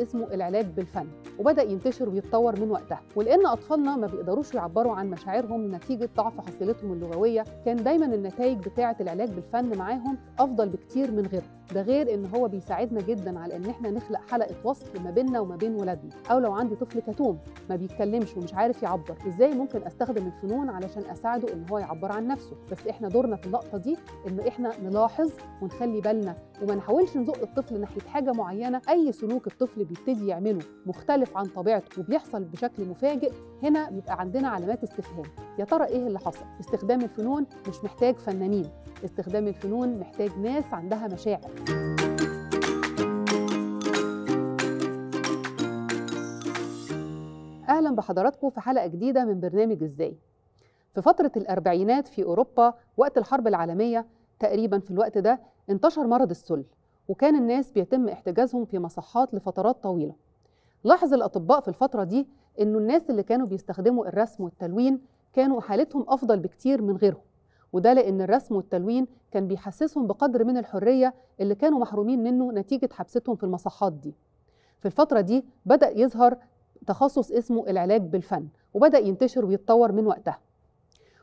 اسمه العلاج بالفن وبدا ينتشر ويتطور من وقتها ولان اطفالنا ما بيقدروش يعبروا عن مشاعرهم نتيجه ضعف حصيلتهم اللغويه كان دايما النتائج بتاعه العلاج بالفن معاهم افضل بكتير من غيره ده غير ان هو بيساعدنا جدا على ان احنا نخلق حلقه وصل ما بيننا وما بين ولادنا او لو عندي طفل كتوم ما بيتكلمش ومش عارف يعبر ازاي ممكن استخدم الفنون علشان اساعده ان هو يعبر عن نفسه بس احنا دورنا في اللقطه دي ان احنا نلاحظ ونخلي بالنا وما نحاولش نزق الطفل ناحيه حاجه معينه اي سلوك الطفل بيبتدي يعمله مختلف بيختلف عن طبيعته وبيحصل بشكل مفاجئ هنا بيبقى عندنا علامات استفهام يا ترى ايه اللي حصل استخدام الفنون مش محتاج فنانين استخدام الفنون محتاج ناس عندها مشاعر اهلا بحضراتكم في حلقه جديده من برنامج ازاي في فتره الاربعينات في اوروبا وقت الحرب العالميه تقريبا في الوقت ده انتشر مرض السل وكان الناس بيتم احتجازهم في مصحات لفترات طويله لاحظ الأطباء في الفترة دي إنه الناس اللي كانوا بيستخدموا الرسم والتلوين كانوا حالتهم أفضل بكتير من غيرهم وده لأن الرسم والتلوين كان بيحسسهم بقدر من الحرية اللي كانوا محرومين منه نتيجة حبستهم في المصحات دي في الفترة دي بدأ يظهر تخصص اسمه العلاج بالفن وبدأ ينتشر ويتطور من وقتها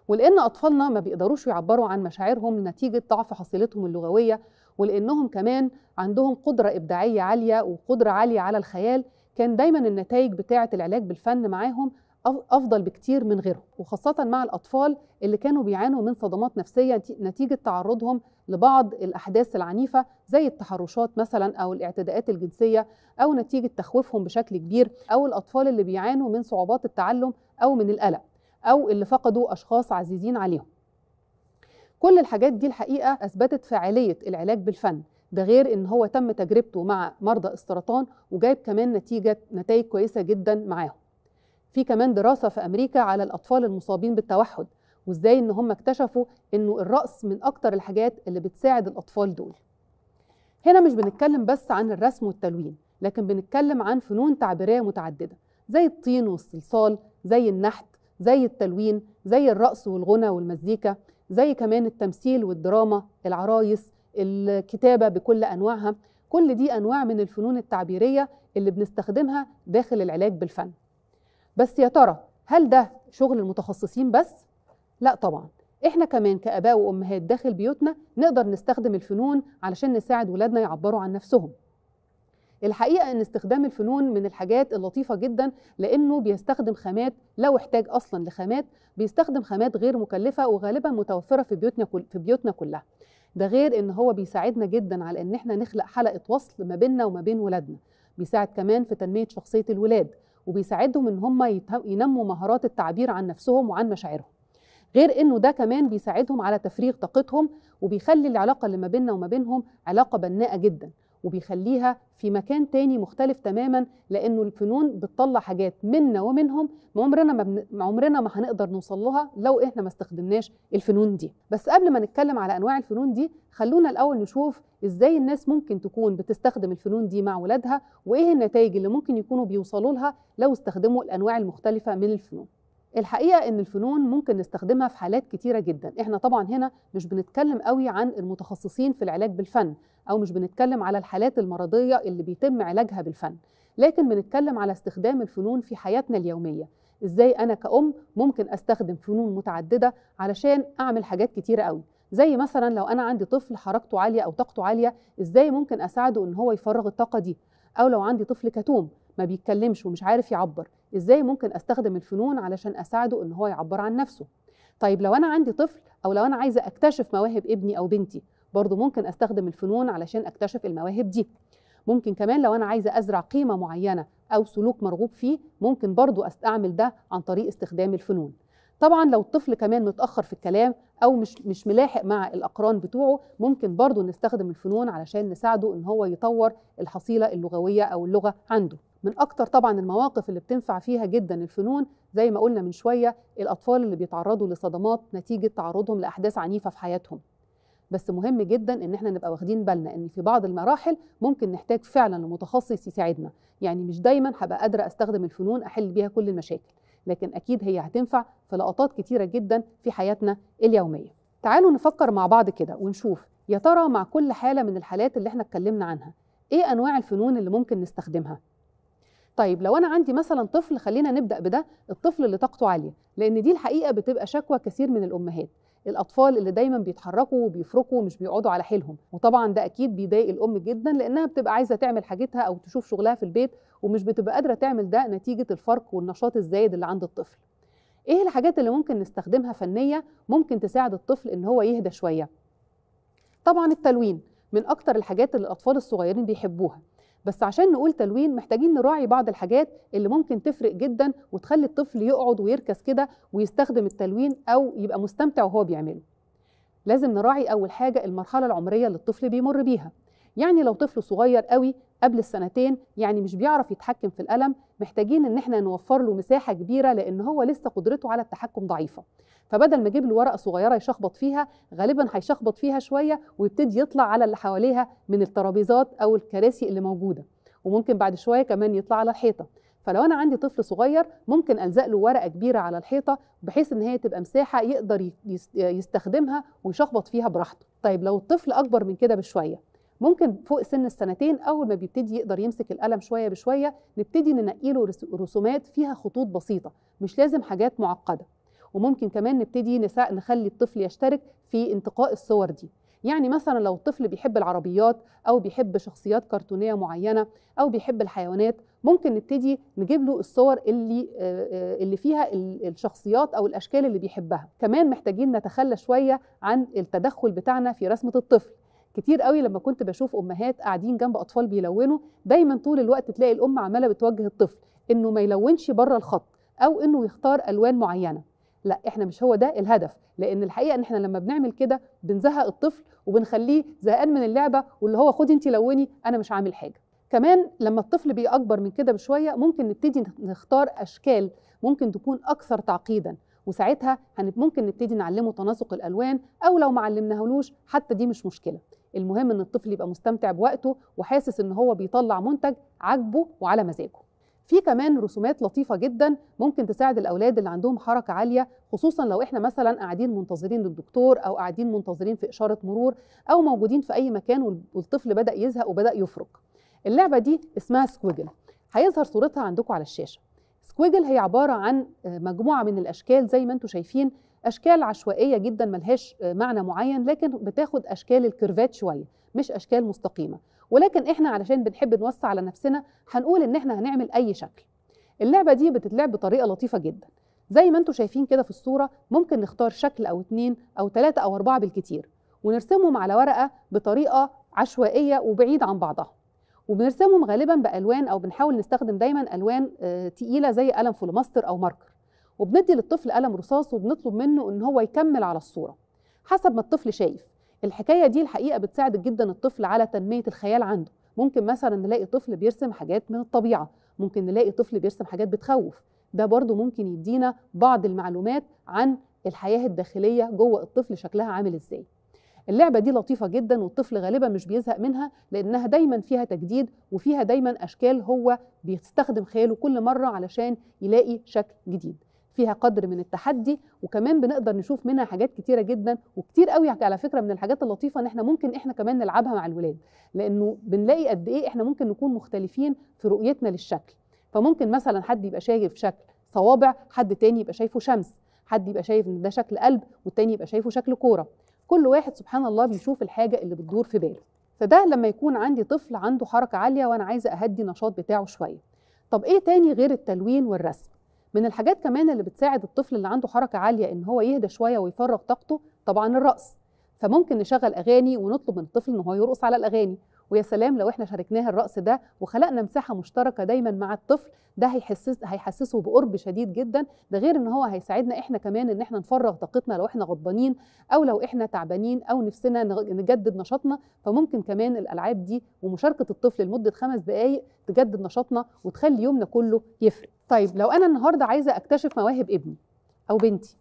ولأن أطفالنا ما بيقدروش يعبروا عن مشاعرهم نتيجة ضعف حصيلتهم اللغوية ولأنهم كمان عندهم قدرة إبداعية عالية وقدرة عالية على الخيال كان دايما النتائج بتاعه العلاج بالفن معاهم افضل بكتير من غيرهم وخاصه مع الاطفال اللي كانوا بيعانوا من صدمات نفسيه نتيجه تعرضهم لبعض الاحداث العنيفه زي التحرشات مثلا او الاعتداءات الجنسيه او نتيجه تخويفهم بشكل كبير او الاطفال اللي بيعانوا من صعوبات التعلم او من القلق او اللي فقدوا اشخاص عزيزين عليهم كل الحاجات دي الحقيقه اثبتت فعاليه العلاج بالفن ده غير ان هو تم تجربته مع مرضى السرطان وجايب كمان نتيجه نتائج كويسه جدا معاهم في كمان دراسه في امريكا على الاطفال المصابين بالتوحد وازاي ان هم اكتشفوا انه الرقص من اكتر الحاجات اللي بتساعد الاطفال دول هنا مش بنتكلم بس عن الرسم والتلوين لكن بنتكلم عن فنون تعبيريه متعدده زي الطين والصلصال زي النحت زي التلوين زي الرقص والغنى والمزيكا زي كمان التمثيل والدراما العرايس الكتابه بكل انواعها كل دي انواع من الفنون التعبيريه اللي بنستخدمها داخل العلاج بالفن بس يا ترى هل ده شغل المتخصصين بس لا طبعا احنا كمان كاباء وامهات داخل بيوتنا نقدر نستخدم الفنون علشان نساعد ولادنا يعبروا عن نفسهم الحقيقه ان استخدام الفنون من الحاجات اللطيفه جدا لانه بيستخدم خامات لو احتاج اصلا لخامات بيستخدم خامات غير مكلفه وغالبا متوفره في بيوتنا كل في بيوتنا كلها ده غير ان هو بيساعدنا جدا على ان احنا نخلق حلقه وصل ما بيننا وما بين ولادنا بيساعد كمان في تنميه شخصيه الولاد وبيساعدهم ان هم ينموا مهارات التعبير عن نفسهم وعن مشاعرهم غير انه ده كمان بيساعدهم على تفريغ طاقتهم وبيخلي العلاقه اللي ما بيننا وما بينهم علاقه بناءه جدا وبيخليها في مكان تاني مختلف تماما لانه الفنون بتطلع حاجات منا ومنهم عمرنا ما عمرنا ما هنقدر نوصل لها لو احنا ما استخدمناش الفنون دي بس قبل ما نتكلم على انواع الفنون دي خلونا الاول نشوف ازاي الناس ممكن تكون بتستخدم الفنون دي مع ولادها وايه النتائج اللي ممكن يكونوا بيوصلوا لها لو استخدموا الانواع المختلفه من الفنون الحقيقه ان الفنون ممكن نستخدمها في حالات كتيره جدا احنا طبعا هنا مش بنتكلم قوي عن المتخصصين في العلاج بالفن او مش بنتكلم على الحالات المرضيه اللي بيتم علاجها بالفن لكن بنتكلم على استخدام الفنون في حياتنا اليوميه ازاي انا كأم ممكن استخدم فنون متعدده علشان اعمل حاجات كتيره قوي زي مثلا لو انا عندي طفل حركته عاليه او طاقته عاليه ازاي ممكن اساعده ان هو يفرغ الطاقه دي او لو عندي طفل كتوم ما بيتكلمش ومش عارف يعبر ازاي ممكن استخدم الفنون علشان اساعده ان هو يعبر عن نفسه طيب لو انا عندي طفل او لو انا عايزه اكتشف مواهب ابني او بنتي برضو ممكن استخدم الفنون علشان اكتشف المواهب دي ممكن كمان لو انا عايزه ازرع قيمه معينه او سلوك مرغوب فيه ممكن برضو استعمل ده عن طريق استخدام الفنون طبعا لو الطفل كمان متاخر في الكلام او مش مش ملاحق مع الاقران بتوعه ممكن برضه نستخدم الفنون علشان نساعده ان هو يطور الحصيله اللغويه او اللغه عنده من اكتر طبعا المواقف اللي بتنفع فيها جدا الفنون زي ما قلنا من شويه الاطفال اللي بيتعرضوا لصدمات نتيجه تعرضهم لاحداث عنيفه في حياتهم بس مهم جدا ان احنا نبقى واخدين بالنا ان في بعض المراحل ممكن نحتاج فعلا لمتخصص يساعدنا يعني مش دايما هبقى قادره استخدم الفنون احل بيها كل المشاكل لكن اكيد هي هتنفع في لقطات كتيره جدا في حياتنا اليوميه تعالوا نفكر مع بعض كده ونشوف يا ترى مع كل حاله من الحالات اللي احنا اتكلمنا عنها ايه انواع الفنون اللي ممكن نستخدمها طيب لو انا عندي مثلا طفل خلينا نبدا بده الطفل اللي طاقته عاليه لان دي الحقيقه بتبقى شكوى كثير من الامهات الاطفال اللي دايما بيتحركوا وبيفركوا ومش بيقعدوا على حيلهم وطبعا ده اكيد بيضايق الام جدا لانها بتبقى عايزه تعمل حاجتها او تشوف شغلها في البيت ومش بتبقى قادره تعمل ده نتيجه الفرق والنشاط الزايد اللي عند الطفل ايه الحاجات اللي ممكن نستخدمها فنيه ممكن تساعد الطفل ان هو يهدى شويه طبعا التلوين من اكتر الحاجات اللي الاطفال الصغيرين بيحبوها بس عشان نقول تلوين محتاجين نراعي بعض الحاجات اللي ممكن تفرق جدا وتخلي الطفل يقعد ويركز كده ويستخدم التلوين او يبقى مستمتع وهو بيعمله لازم نراعي اول حاجه المرحله العمريه اللي الطفل بيمر بيها يعني لو طفل صغير قوي قبل السنتين يعني مش بيعرف يتحكم في الألم محتاجين إن احنا نوفر له مساحة كبيرة لأن هو لسه قدرته على التحكم ضعيفة فبدل ما أجيب له ورقة صغيرة يشخبط فيها غالبا هيشخبط فيها شوية ويبتدي يطلع على اللي حواليها من الترابيزات أو الكراسي اللي موجودة وممكن بعد شوية كمان يطلع على الحيطة فلو انا عندي طفل صغير ممكن الزق له ورقه كبيره على الحيطه بحيث ان هي تبقى مساحه يقدر يستخدمها ويشخبط فيها براحته طيب لو الطفل اكبر من كده بشويه ممكن فوق سن السنتين اول ما بيبتدي يقدر يمسك القلم شويه بشويه نبتدي ننقي له رسومات فيها خطوط بسيطه مش لازم حاجات معقده وممكن كمان نبتدي نخلي الطفل يشترك في انتقاء الصور دي يعني مثلا لو الطفل بيحب العربيات او بيحب شخصيات كرتونيه معينه او بيحب الحيوانات ممكن نبتدي نجيب له الصور اللي آه، اللي فيها الشخصيات او الاشكال اللي بيحبها كمان محتاجين نتخلى شويه عن التدخل بتاعنا في رسمه الطفل كتير قوي لما كنت بشوف امهات قاعدين جنب اطفال بيلونوا دايما طول الوقت تلاقي الام عماله بتوجه الطفل انه ما يلونش بره الخط او انه يختار الوان معينه لا احنا مش هو ده الهدف لان الحقيقه ان احنا لما بنعمل كده بنزهق الطفل وبنخليه زهقان من اللعبه واللي هو خدي انت لوني انا مش عامل حاجه كمان لما الطفل بيبقى اكبر من كده بشويه ممكن نبتدي نختار اشكال ممكن تكون اكثر تعقيدا وساعتها ممكن نبتدي نعلمه تناسق الالوان او لو ما علمناهولوش حتى دي مش مشكله المهم ان الطفل يبقى مستمتع بوقته وحاسس ان هو بيطلع منتج عاجبه وعلى مزاجه في كمان رسومات لطيفه جدا ممكن تساعد الاولاد اللي عندهم حركه عاليه خصوصا لو احنا مثلا قاعدين منتظرين للدكتور او قاعدين منتظرين في اشاره مرور او موجودين في اي مكان والطفل بدا يزهق وبدا يفرك اللعبه دي اسمها سكويجل هيظهر صورتها عندكم على الشاشه سكويجل هي عباره عن آه، مجموعه من الاشكال زي ما انتم شايفين اشكال عشوائيه جدا ملهاش آه، معنى معين لكن بتاخد اشكال الكيرفات شويه مش اشكال مستقيمه ولكن احنا علشان بنحب نوسع على نفسنا هنقول ان احنا هنعمل اي شكل اللعبه دي بتتلعب بطريقه لطيفه جدا زي ما انتم شايفين كده في الصوره ممكن نختار شكل او اتنين او تلاته او اربعه بالكتير ونرسمهم على ورقه بطريقه عشوائيه وبعيد عن بعضها وبنرسمهم غالبا بالوان او بنحاول نستخدم دايما الوان آه، تقيله زي قلم فلوماستر او ماركر وبندي للطفل قلم رصاص وبنطلب منه ان هو يكمل على الصوره حسب ما الطفل شايف الحكايه دي الحقيقه بتساعد جدا الطفل على تنميه الخيال عنده ممكن مثلا نلاقي طفل بيرسم حاجات من الطبيعه ممكن نلاقي طفل بيرسم حاجات بتخوف ده برضو ممكن يدينا بعض المعلومات عن الحياه الداخليه جوه الطفل شكلها عامل ازاي اللعبة دي لطيفة جدا والطفل غالبا مش بيزهق منها لأنها دايما فيها تجديد وفيها دايما أشكال هو بيستخدم خياله كل مرة علشان يلاقي شكل جديد فيها قدر من التحدي وكمان بنقدر نشوف منها حاجات كتيره جدا وكتير قوي على فكره من الحاجات اللطيفه ان احنا ممكن احنا كمان نلعبها مع الولاد لانه بنلاقي قد ايه احنا ممكن نكون مختلفين في رؤيتنا للشكل فممكن مثلا حد يبقى شايف شكل صوابع حد تاني يبقى شايفه شمس حد يبقى شايف ان ده شكل قلب والتاني يبقى شايفه شكل كوره كل واحد سبحان الله بيشوف الحاجه اللي بتدور في باله فده لما يكون عندي طفل عنده حركه عاليه وانا عايزه اهدي نشاط بتاعه شويه طب ايه تاني غير التلوين والرسم من الحاجات كمان اللي بتساعد الطفل اللي عنده حركه عاليه ان هو يهدى شويه ويفرغ طاقته طبعا الرقص فممكن نشغل اغاني ونطلب من الطفل ان هو يرقص على الاغاني ويا سلام لو احنا شاركناها الرقص ده وخلقنا مساحه مشتركه دايما مع الطفل ده هيحسس هيحسسه بقرب شديد جدا ده غير ان هو هيساعدنا احنا كمان ان احنا نفرغ طاقتنا لو احنا غضبانين او لو احنا تعبانين او نفسنا نجدد نشاطنا فممكن كمان الالعاب دي ومشاركه الطفل لمده خمس دقائق تجدد نشاطنا وتخلي يومنا كله يفرق طيب لو انا النهارده عايزه اكتشف مواهب ابني او بنتي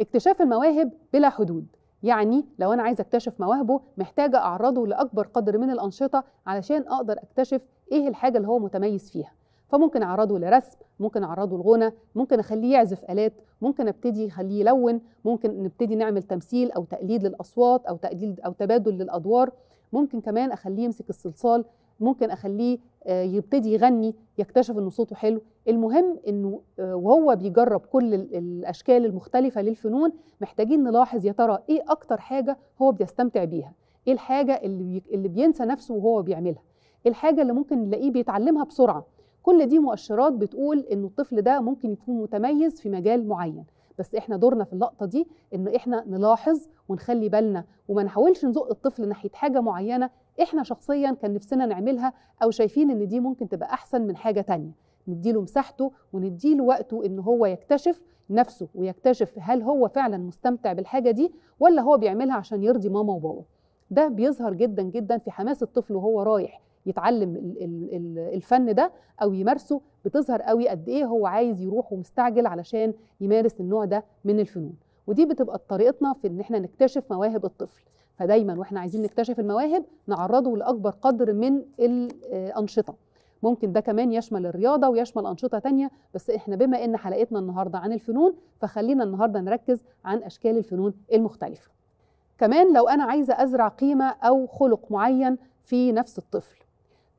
اكتشاف المواهب بلا حدود يعني لو انا عايزه اكتشف مواهبه محتاجه اعرضه لاكبر قدر من الانشطه علشان اقدر اكتشف ايه الحاجه اللي هو متميز فيها فممكن اعرضه لرسم ممكن اعرضه لغنى ممكن اخليه يعزف الات ممكن ابتدي اخليه يلون ممكن نبتدي نعمل تمثيل او تقليد للاصوات او تقليد او تبادل للادوار ممكن كمان اخليه يمسك الصلصال ممكن اخليه آه، يبتدي يغني يكتشف ان صوته حلو المهم انه آه، وهو بيجرب كل الاشكال المختلفه للفنون محتاجين نلاحظ يا ترى ايه اكتر حاجه هو بيستمتع بيها ايه الحاجه اللي اللي بينسى نفسه وهو بيعملها ايه الحاجه اللي ممكن نلاقيه بيتعلمها بسرعه كل دي مؤشرات بتقول ان الطفل ده ممكن يكون متميز في مجال معين بس احنا دورنا في اللقطه دي ان احنا نلاحظ ونخلي بالنا وما نحاولش نزق الطفل ناحيه حاجه معينه احنا شخصيا كان نفسنا نعملها او شايفين ان دي ممكن تبقى احسن من حاجه تانية نديله مساحته ونديله وقته ان هو يكتشف نفسه ويكتشف هل هو فعلا مستمتع بالحاجه دي ولا هو بيعملها عشان يرضي ماما وبابا ده بيظهر جدا جدا في حماس الطفل وهو رايح يتعلم الفن ده او يمارسه بتظهر قوي قد ايه هو عايز يروح ومستعجل علشان يمارس النوع ده من الفنون ودي بتبقى طريقتنا في ان احنا نكتشف مواهب الطفل فدايما واحنا عايزين نكتشف المواهب نعرضه لاكبر قدر من الانشطه آه، ممكن ده كمان يشمل الرياضة ويشمل أنشطة تانية بس إحنا بما إن حلقتنا النهاردة عن الفنون فخلينا النهاردة نركز عن أشكال الفنون المختلفة كمان لو أنا عايزة أزرع قيمة أو خلق معين في نفس الطفل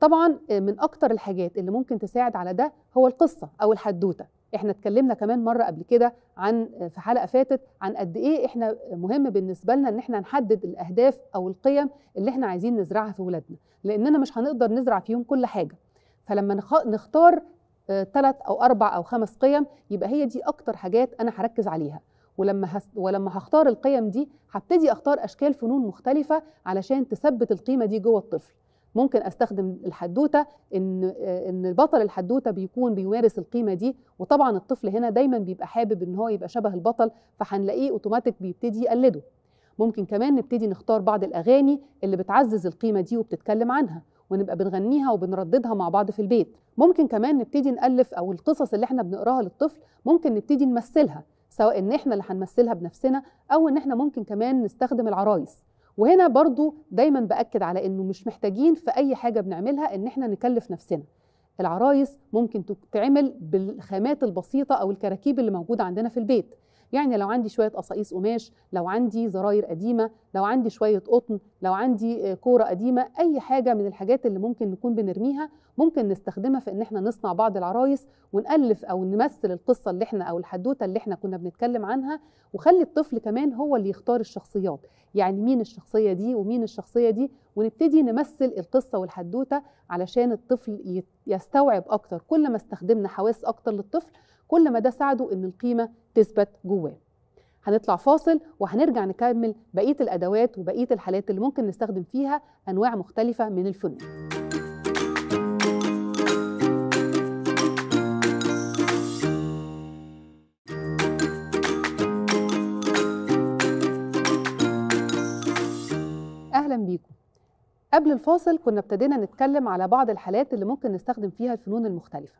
طبعا آه، من اكتر الحاجات اللي ممكن تساعد على ده هو القصه او الحدوته احنا اتكلمنا كمان مره قبل كده عن آه، في حلقه فاتت عن قد ايه احنا آه، مهم بالنسبه لنا ان احنا نحدد الاهداف او القيم اللي احنا عايزين نزرعها في ولادنا لاننا مش هنقدر نزرع فيهم كل حاجه فلما نختار ثلاث او اربع او خمس قيم يبقى هي دي اكتر حاجات انا هركز عليها ولما هس... ولما هختار القيم دي هبتدي اختار اشكال فنون مختلفه علشان تثبت القيمه دي جوه الطفل ممكن استخدم الحدوته ان ان البطل الحدوته بيكون بيمارس القيمه دي وطبعا الطفل هنا دايما بيبقى حابب ان هو يبقى شبه البطل فهنلاقيه اوتوماتيك بيبتدي يقلده ممكن كمان نبتدي نختار بعض الاغاني اللي بتعزز القيمه دي وبتتكلم عنها ونبقى بنغنيها وبنرددها مع بعض في البيت ممكن كمان نبتدي نالف او القصص اللي احنا بنقراها للطفل ممكن نبتدي نمثلها سواء ان احنا اللي هنمثلها بنفسنا او ان احنا ممكن كمان نستخدم العرايس وهنا برضو دايما باكد على انه مش محتاجين في اي حاجه بنعملها ان احنا نكلف نفسنا العرايس ممكن تتعمل بالخامات البسيطه او الكراكيب اللي موجوده عندنا في البيت يعني لو عندي شويه قصاقيص قماش لو عندي زراير قديمه لو عندي شويه قطن لو عندي آه، كوره قديمه اي حاجه من الحاجات اللي ممكن نكون بنرميها ممكن نستخدمها في ان احنا نصنع بعض العرايس ونالف او نمثل القصه اللي احنا او الحدوته اللي احنا كنا بنتكلم عنها وخلي الطفل كمان هو اللي يختار الشخصيات يعني مين الشخصيه دي ومين الشخصيه دي ونبتدي نمثل القصه والحدوته علشان الطفل يستوعب اكتر كل ما استخدمنا حواس اكتر للطفل كل ما ده ساعده ان القيمه تثبت جواه هنطلع فاصل وهنرجع نكمل بقيه الادوات وبقيه الحالات اللي ممكن نستخدم فيها انواع مختلفه من الفنون بيكم قبل الفاصل كنا ابتدينا نتكلم على بعض الحالات اللي ممكن نستخدم فيها الفنون المختلفة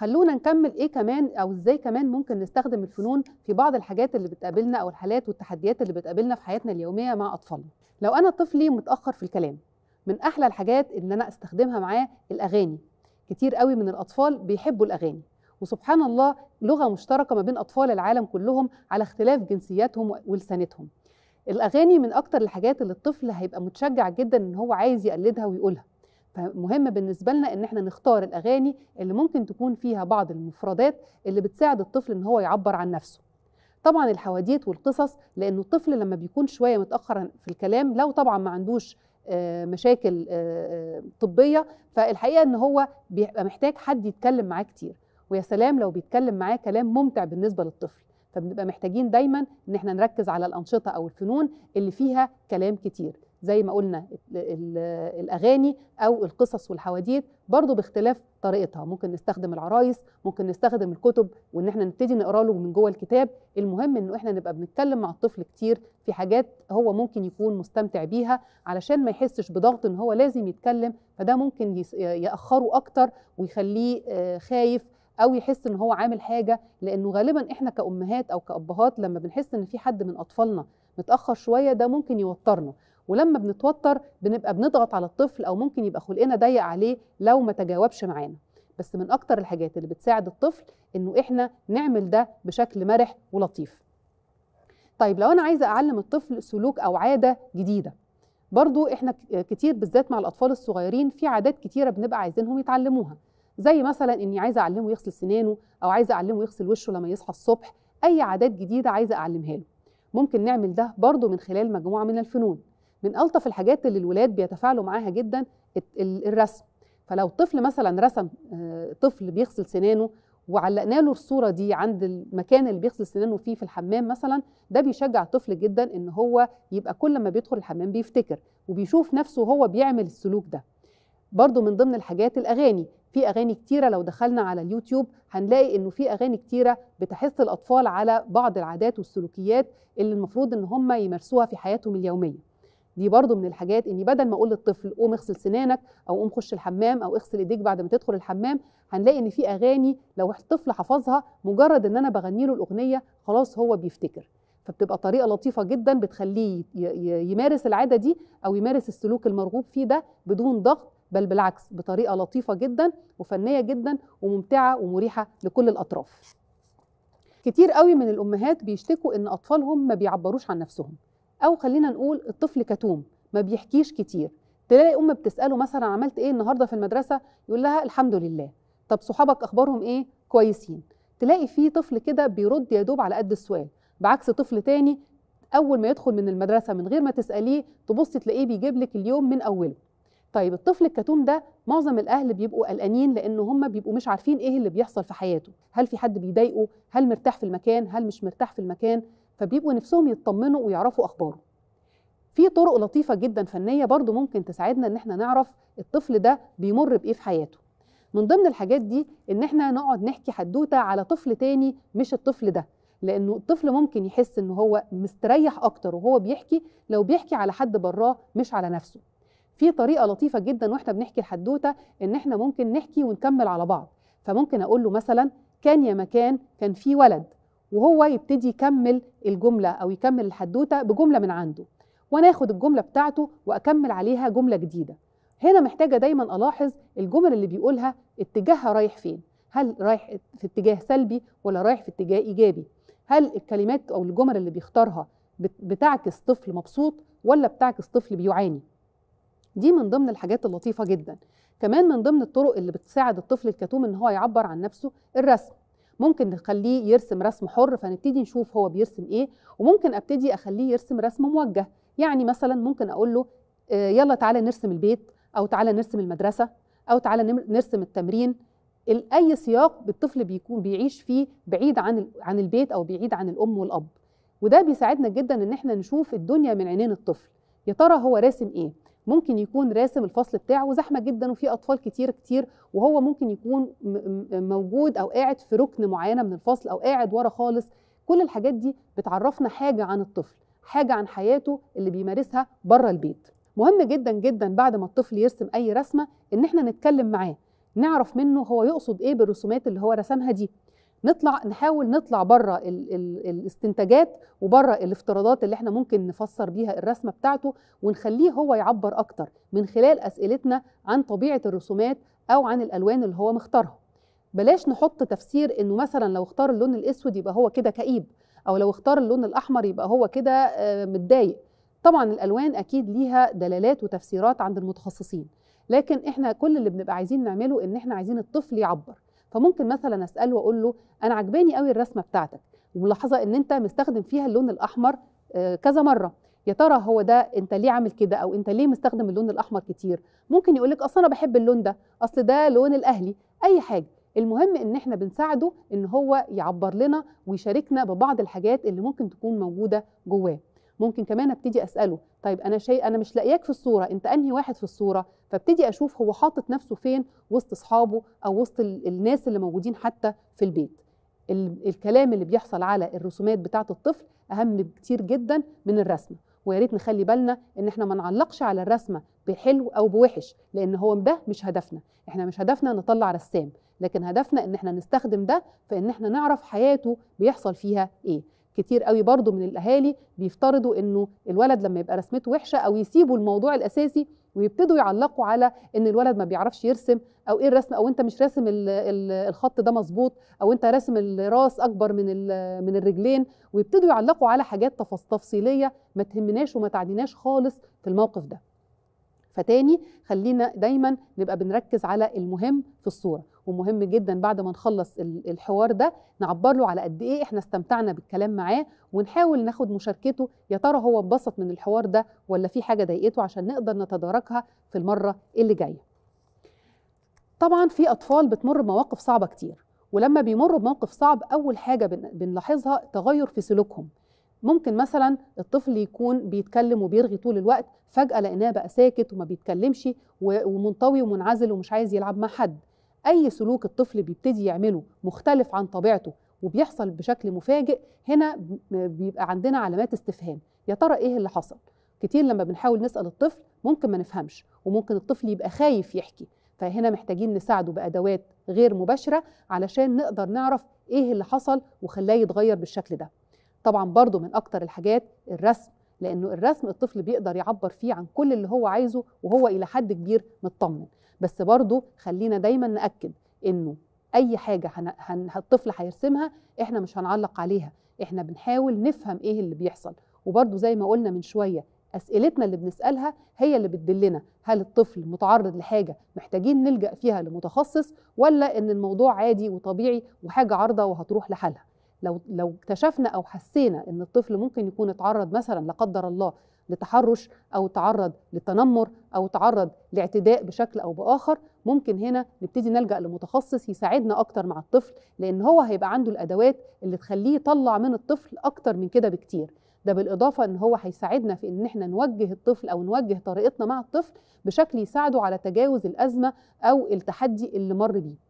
خلونا نكمل ايه كمان او ازاي كمان ممكن نستخدم الفنون في بعض الحاجات اللي بتقابلنا او الحالات والتحديات اللي بتقابلنا في حياتنا اليوميه مع اطفالنا لو انا طفلي متاخر في الكلام من احلى الحاجات ان انا استخدمها معاه الاغاني كتير قوي من الاطفال بيحبوا الاغاني وسبحان الله لغه مشتركه ما بين اطفال العالم كلهم على اختلاف جنسياتهم ولسانتهم الاغاني من اكتر الحاجات اللي الطفل هيبقى متشجع جدا ان هو عايز يقلدها ويقولها فمهم بالنسبه لنا ان احنا نختار الاغاني اللي ممكن تكون فيها بعض المفردات اللي بتساعد الطفل ان هو يعبر عن نفسه طبعا الحواديت والقصص لان الطفل لما بيكون شويه متاخر في الكلام لو طبعا ما عندوش آه، مشاكل آه، آه، طبيه فالحقيقه ان هو بيبقى محتاج حد يتكلم معاه كتير ويا سلام لو بيتكلم معاه كلام ممتع بالنسبه للطفل فبنبقى محتاجين دايما ان احنا نركز على الانشطه او الفنون اللي فيها كلام كتير زي ما قلنا الاغاني او القصص والحواديت برضو باختلاف طريقتها ممكن نستخدم العرايس ممكن نستخدم الكتب وان احنا نبتدي نقرا له من جوه الكتاب المهم انه احنا نبقى بنتكلم مع الطفل كتير في حاجات هو ممكن يكون مستمتع بيها علشان ما يحسش بضغط ان هو لازم يتكلم فده ممكن ياخره اكتر ويخليه آه، خايف او يحس ان هو عامل حاجه لانه غالبا احنا كامهات او كابهات لما بنحس ان في حد من اطفالنا متاخر شويه ده ممكن يوترنا ولما بنتوتر بنبقى بنضغط على الطفل او ممكن يبقى خلقنا ضيق عليه لو ما تجاوبش معانا بس من اكتر الحاجات اللي بتساعد الطفل انه احنا نعمل ده بشكل مرح ولطيف طيب لو انا عايزه اعلم الطفل سلوك او عاده جديده برضو احنا كتير بالذات مع الاطفال الصغيرين في عادات كتيره بنبقى عايزينهم يتعلموها زي مثلا اني عايزه اعلمه يغسل سنانه او عايزه اعلمه يغسل وشه لما يصحى الصبح اي عادات جديده عايزه اعلمها له ممكن نعمل ده برضو من خلال مجموعه من الفنون من الطف الحاجات اللي الولاد بيتفاعلوا معاها جدا الرسم فلو طفل مثلا رسم آه، طفل بيغسل سنانه وعلقنا له الصوره دي عند المكان اللي بيغسل سنانه فيه في الحمام مثلا ده بيشجع الطفل جدا ان هو يبقى كل ما بيدخل الحمام بيفتكر وبيشوف نفسه هو بيعمل السلوك ده برضو من ضمن الحاجات الاغاني في اغاني كتيره لو دخلنا على اليوتيوب هنلاقي انه في اغاني كتيره بتحث الاطفال على بعض العادات والسلوكيات اللي المفروض ان هم يمارسوها في حياتهم اليوميه دي برضو من الحاجات اني بدل ما اقول للطفل قوم اغسل سنانك او قوم خش الحمام او اغسل ايديك بعد ما تدخل الحمام هنلاقي ان في اغاني لو الطفل حفظها مجرد ان انا بغني له الاغنيه خلاص هو بيفتكر فبتبقى طريقه لطيفه جدا بتخليه يمارس العاده دي او يمارس السلوك المرغوب فيه ده بدون ضغط بل بالعكس بطريقه لطيفه جدا وفنيه جدا وممتعه ومريحه لكل الاطراف كتير قوي من الامهات بيشتكوا ان اطفالهم ما بيعبروش عن نفسهم او خلينا نقول الطفل كتوم ما بيحكيش كتير تلاقي ام بتساله مثلا عملت ايه النهارده في المدرسه يقول لها الحمد لله طب صحابك اخبارهم ايه كويسين تلاقي في طفل كده بيرد يا دوب على قد السؤال بعكس طفل تاني اول ما يدخل من المدرسه من غير ما تساليه تبص تلاقيه بيجيب لك اليوم من اوله طيب الطفل الكتوم ده معظم الاهل بيبقوا قلقانين لان هم بيبقوا مش عارفين ايه اللي بيحصل في حياته هل في حد بيضايقه هل مرتاح في المكان هل مش مرتاح في المكان فبيبقوا نفسهم يطمنوا ويعرفوا اخباره في طرق لطيفه جدا فنيه برضو ممكن تساعدنا ان احنا نعرف الطفل ده بيمر بايه في حياته من ضمن الحاجات دي ان احنا نقعد نحكي حدوته على طفل تاني مش الطفل ده لانه الطفل ممكن يحس ان هو مستريح اكتر وهو بيحكي لو بيحكي على حد براه مش على نفسه في طريقه لطيفه جدا واحنا بنحكي الحدوته ان احنا ممكن نحكي ونكمل على بعض فممكن اقول له مثلا كان يا مكان كان في ولد وهو يبتدي يكمل الجمله او يكمل الحدوته بجمله من عنده وانا اخد الجمله بتاعته واكمل عليها جمله جديده هنا محتاجه دايما الاحظ الجمل اللي بيقولها اتجاهها رايح فين هل رايح في اتجاه سلبي ولا رايح في اتجاه ايجابي هل الكلمات او الجمل اللي بيختارها بتعكس طفل مبسوط ولا بتعكس طفل بيعاني دي من ضمن الحاجات اللطيفه جدا كمان من ضمن الطرق اللي بتساعد الطفل الكتوم ان هو يعبر عن نفسه الرسم ممكن نخليه يرسم رسم حر فنبتدي نشوف هو بيرسم ايه وممكن ابتدي اخليه يرسم رسم موجه يعني مثلا ممكن اقول له آه، يلا تعالى نرسم البيت او تعالى نرسم المدرسه او تعالى نرسم التمرين اي سياق الطفل بيكون بيعيش فيه بعيد عن عن البيت او بعيد عن الام والاب وده بيساعدنا جدا ان احنا نشوف الدنيا من عينين الطفل يا ترى هو راسم ايه ممكن يكون راسم الفصل بتاعه زحمه جدا وفي اطفال كتير كتير وهو ممكن يكون موجود او قاعد في ركن معينه من الفصل او قاعد ورا خالص كل الحاجات دي بتعرفنا حاجه عن الطفل حاجه عن حياته اللي بيمارسها بره البيت مهم جدا جدا بعد ما الطفل يرسم اي رسمه ان احنا نتكلم معاه نعرف منه هو يقصد ايه بالرسومات اللي هو رسمها دي نطلع نحاول نطلع بره ال ال الاستنتاجات وبره الافتراضات اللي احنا ممكن نفسر بيها الرسمه بتاعته ونخليه هو يعبر اكتر من خلال اسئلتنا عن طبيعه الرسومات او عن الالوان اللي هو مختارها بلاش نحط تفسير انه مثلا لو اختار اللون الاسود يبقى هو كده كئيب او لو اختار اللون الاحمر يبقى هو كده آه، متضايق طبعا الالوان اكيد ليها دلالات وتفسيرات عند المتخصصين لكن احنا كل اللي بنبقى عايزين نعمله ان احنا عايزين الطفل يعبر فممكن مثلا اساله واقول له انا عجباني قوي الرسمه بتاعتك وملاحظه ان انت مستخدم فيها اللون الاحمر آه، كذا مره يا ترى هو ده انت ليه عامل كده او انت ليه مستخدم اللون الاحمر كتير ممكن يقول لك اصل انا بحب اللون ده اصل ده لون الاهلي اي حاجه المهم ان احنا بنساعده ان هو يعبر لنا ويشاركنا ببعض الحاجات اللي ممكن تكون موجوده جواه ممكن كمان ابتدي اساله طيب انا شيء انا مش لاقياك في الصوره انت انهي واحد في الصوره فابتدي اشوف هو حاطط نفسه فين وسط اصحابه او وسط الناس اللي موجودين حتى في البيت الكلام اللي بيحصل على الرسومات بتاعه الطفل اهم بكتير جدا من الرسمه ويا ريت نخلي بالنا ان احنا ما نعلقش على الرسمه بحلو او بوحش لان هو ده مش هدفنا احنا مش هدفنا نطلع رسام لكن هدفنا ان احنا نستخدم ده في ان احنا نعرف حياته بيحصل فيها ايه كتير قوي برضو من الاهالي بيفترضوا انه الولد لما يبقى رسمته وحشه او يسيبوا الموضوع الاساسي ويبتدوا يعلقوا على ان الولد ما بيعرفش يرسم او ايه الرسم او انت مش راسم الخط ده مظبوط او انت راسم الراس اكبر من من الرجلين ويبتدوا يعلقوا على حاجات تفصيليه ما تهمناش وما تعديناش خالص في الموقف ده فتاني خلينا دايما نبقى بنركز على المهم في الصوره ومهم جدا بعد ما نخلص الحوار ده نعبر له على قد ايه احنا استمتعنا بالكلام معاه ونحاول ناخد مشاركته يا ترى هو اتبسط من الحوار ده ولا في حاجه ضايقته عشان نقدر نتداركها في المره اللي جايه. طبعا في اطفال بتمر بمواقف صعبه كتير ولما بيمروا بموقف صعب اول حاجه بنلاحظها تغير في سلوكهم ممكن مثلا الطفل يكون بيتكلم وبيرغي طول الوقت فجاه لقيناه بقى ساكت وما بيتكلمش ومنطوي ومنعزل ومش عايز يلعب مع حد اي سلوك الطفل بيبتدي يعمله مختلف عن طبيعته وبيحصل بشكل مفاجئ هنا بيبقى عندنا علامات استفهام يا ترى ايه اللي حصل كتير لما بنحاول نسال الطفل ممكن ما نفهمش وممكن الطفل يبقى خايف يحكي فهنا محتاجين نساعده بادوات غير مباشره علشان نقدر نعرف ايه اللي حصل وخلاه يتغير بالشكل ده طبعا برضو من اكتر الحاجات الرسم لانه الرسم الطفل بيقدر يعبر فيه عن كل اللي هو عايزه وهو الى حد كبير مطمن بس برضو خلينا دايما ناكد انه اي حاجه هن... هن... الطفل هيرسمها احنا مش هنعلق عليها احنا بنحاول نفهم ايه اللي بيحصل وبرضو زي ما قلنا من شويه اسئلتنا اللي بنسالها هي اللي بتدلنا هل الطفل متعرض لحاجه محتاجين نلجا فيها لمتخصص ولا ان الموضوع عادي وطبيعي وحاجه عارضه وهتروح لحالها لو لو اكتشفنا او حسينا ان الطفل ممكن يكون اتعرض مثلا لا قدر الله لتحرش او تعرض لتنمر او تعرض لاعتداء بشكل او باخر ممكن هنا نبتدي نلجا لمتخصص يساعدنا اكتر مع الطفل لان هو هيبقى عنده الادوات اللي تخليه يطلع من الطفل اكتر من كده بكتير ده بالاضافه ان هو هيساعدنا في ان احنا نوجه الطفل او نوجه طريقتنا مع الطفل بشكل يساعده على تجاوز الازمه او التحدي اللي مر بيه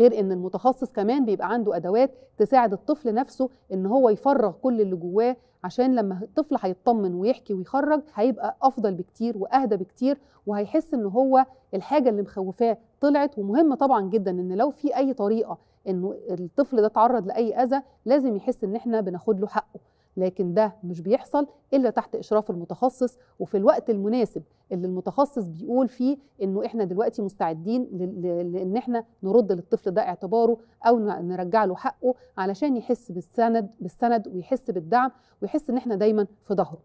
غير ان المتخصص كمان بيبقى عنده ادوات تساعد الطفل نفسه ان هو يفرغ كل اللي جواه عشان لما الطفل هيطمن ويحكي ويخرج هيبقى افضل بكتير واهدى بكتير وهيحس ان هو الحاجه اللي مخوفاه طلعت ومهم طبعا جدا ان لو في اي طريقه انه الطفل ده اتعرض لاي اذى لازم يحس ان احنا بناخد له حقه لكن ده مش بيحصل الا تحت اشراف المتخصص وفي الوقت المناسب اللي المتخصص بيقول فيه انه احنا دلوقتي مستعدين لان احنا نرد للطفل ده اعتباره او نرجع له حقه علشان يحس بالسند بالسند ويحس بالدعم ويحس ان احنا دايما في ظهره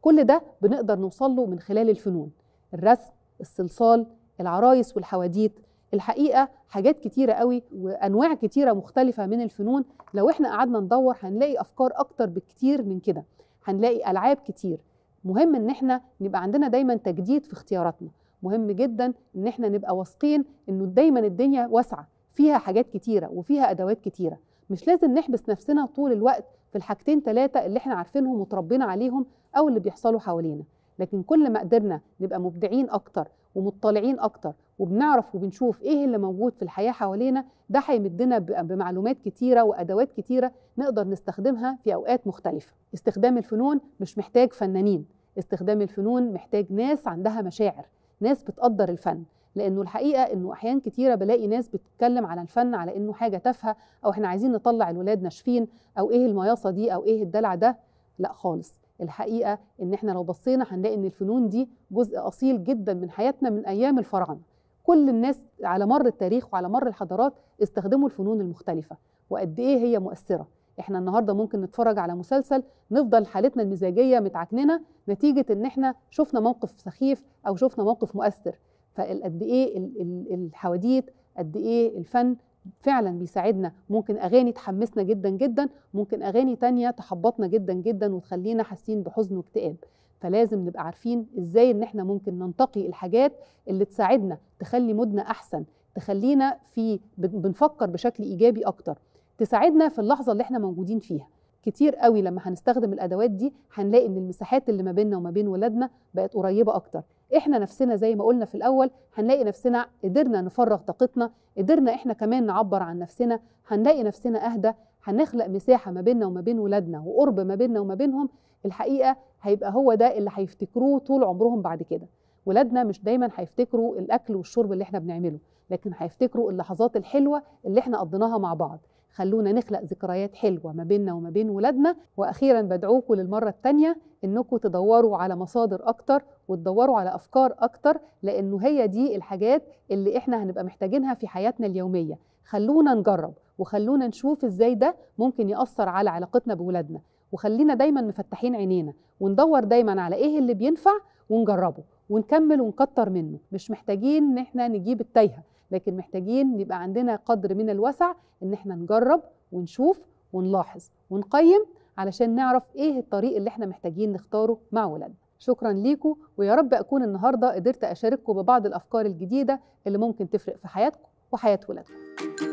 كل ده بنقدر نوصل له من خلال الفنون الرسم الصلصال العرايس والحواديت الحقيقه حاجات كتيره قوي وانواع كتيره مختلفه من الفنون لو احنا قعدنا ندور هنلاقي افكار اكتر بكتير من كده هنلاقي العاب كتير مهم ان احنا نبقى عندنا دايما تجديد في اختياراتنا مهم جدا ان احنا نبقى واثقين انه دايما الدنيا واسعه فيها حاجات كتيره وفيها ادوات كتيره مش لازم نحبس نفسنا طول الوقت في الحاجتين ثلاثه اللي احنا عارفينهم وتربينا عليهم او اللي بيحصلوا حوالينا لكن كل ما قدرنا نبقى مبدعين اكتر ومطلعين اكتر وبنعرف وبنشوف ايه اللي موجود في الحياه حوالينا ده هيمدنا بمعلومات كتيره وادوات كتيره نقدر نستخدمها في اوقات مختلفه استخدام الفنون مش محتاج فنانين استخدام الفنون محتاج ناس عندها مشاعر ناس بتقدر الفن لانه الحقيقه انه احيان كتيره بلاقي ناس بتتكلم على الفن على انه حاجه تافهه او احنا عايزين نطلع الولاد ناشفين او ايه المياصه دي او ايه الدلع ده لا خالص الحقيقه ان احنا لو بصينا هنلاقي ان الفنون دي جزء اصيل جدا من حياتنا من ايام الفراعنه كل الناس على مر التاريخ وعلى مر الحضارات استخدموا الفنون المختلفه وقد ايه هي مؤثره احنا النهارده ممكن نتفرج على مسلسل نفضل حالتنا المزاجيه متعكننه نتيجه ان احنا شفنا موقف سخيف او شفنا موقف مؤثر فقد ايه الحواديت قد ايه الفن فعلا بيساعدنا ممكن اغاني تحمسنا جدا جدا ممكن اغاني تانية تحبطنا جدا جدا وتخلينا حاسين بحزن واكتئاب فلازم نبقى عارفين ازاي ان احنا ممكن ننتقي الحاجات اللي تساعدنا تخلي مودنا احسن تخلينا في بنفكر بشكل ايجابي اكتر تساعدنا في اللحظه اللي احنا موجودين فيها كتير قوي لما هنستخدم الادوات دي هنلاقي ان المساحات اللي ما بيننا وما بين ولادنا بقت قريبه اكتر احنا نفسنا زي ما قلنا في الاول هنلاقي نفسنا قدرنا نفرغ طاقتنا قدرنا احنا كمان نعبر عن نفسنا هنلاقي نفسنا اهدى هنخلق مساحه ما بيننا وما بين ولادنا وقرب ما بيننا وما بينهم الحقيقه هيبقى هو ده اللي هيفتكروه طول عمرهم بعد كده ولادنا مش دايما هيفتكروا الاكل والشرب اللي احنا بنعمله لكن هيفتكروا اللحظات الحلوه اللي احنا قضيناها مع بعض خلونا نخلق ذكريات حلوه ما بيننا وما بين ولادنا واخيرا بدعوكم للمره الثانيه انكم تدوروا على مصادر اكتر وتدوروا على افكار اكتر لانه هي دي الحاجات اللي احنا هنبقى محتاجينها في حياتنا اليوميه خلونا نجرب وخلونا نشوف ازاي ده ممكن ياثر على علاقتنا بولادنا وخلينا دايما مفتحين عينينا وندور دايما على ايه اللي بينفع ونجربه ونكمل ونكتر منه مش محتاجين ان احنا نجيب التايهه لكن محتاجين يبقى عندنا قدر من الوسع ان احنا نجرب ونشوف ونلاحظ ونقيم علشان نعرف ايه الطريق اللي احنا محتاجين نختاره مع ولادنا شكرا ليكم ويا رب اكون النهارده قدرت اشارككم ببعض الافكار الجديده اللي ممكن تفرق في حياتكم وحياه ولادكم